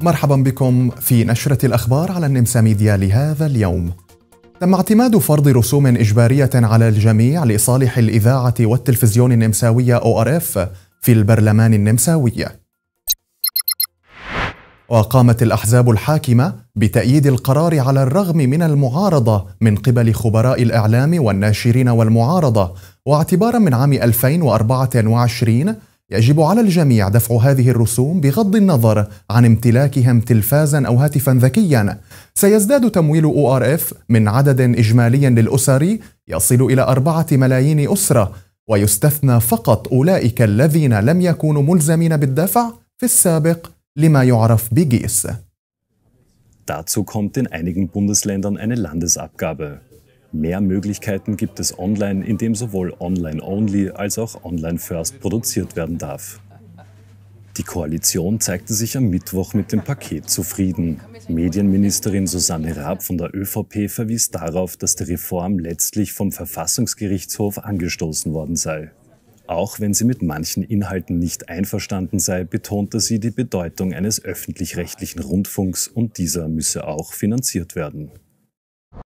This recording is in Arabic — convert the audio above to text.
مرحبا بكم في نشرة الأخبار على النمسا ميديا لهذا اليوم. تم اعتماد فرض رسوم إجبارية على الجميع لصالح الإذاعة والتلفزيون النمساوية أو آر إف في البرلمان النمساوي. وقامت الأحزاب الحاكمة بتأييد القرار على الرغم من المعارضة من قبل خبراء الإعلام والناشرين والمعارضة واعتبارا من عام 2024 يجب على الجميع دفع هذه الرسوم بغض النظر عن امتلاكهم تلفازا أو هاتفا ذكيا سيزداد تمويل ORF من عدد إجمالي للأسر يصل إلى أربعة ملايين أسرة ويستثنى فقط أولئك الذين لم يكونوا ملزمين بالدفع في السابق لما يعرف بجيس Dazu kommt in einigen Bundesländern eine Landesabgabe. mehr Möglichkeiten gibt es online, indem sowohl Online-Only als auch Online-First produziert werden darf. Die Koalition zeigte sich am Mittwoch mit dem Paket zufrieden. Medienministerin Susanne Raab von der ÖVP verwies darauf, dass die Reform letztlich vom Verfassungsgerichtshof angestoßen worden sei. Auch wenn sie mit manchen Inhalten nicht einverstanden sei, betonte sie die Bedeutung eines öffentlich-rechtlichen Rundfunks und dieser müsse auch finanziert werden.